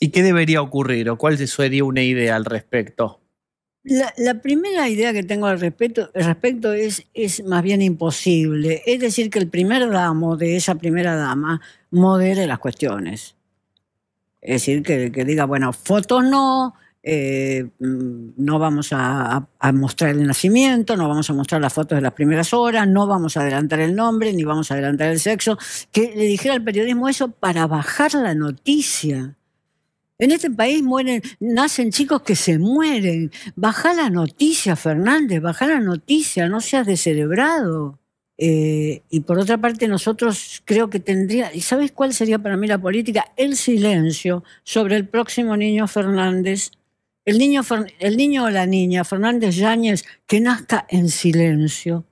¿Y qué debería ocurrir o cuál sería una idea al respecto? La, primera idea que tengo al respecto, respecto es, es más bien imposible. Es decir, que el primer damo de esa primera dama modere las cuestiones. Es decir, que, diga, bueno, fotos no, eh, mm, no vamos a, mostrar el nacimiento, no vamos a mostrar las fotos de las primeras horas, no vamos a adelantar el nombre, ni vamos a adelantar el sexo. Que le dijera al periodismo eso para bajar la noticia. En este país mueren, nacen chicos que se mueren. Baja la noticia, Fernández, baja la noticia, no seas descerebrado. Eh, y por otra parte, nosotros creo que tendría, ¿y sabes cuál sería para mí la política? El silencio sobre el próximo niño Fernández, el niño, el niño o la niña Fernández Yáñez, que nazca en silencio.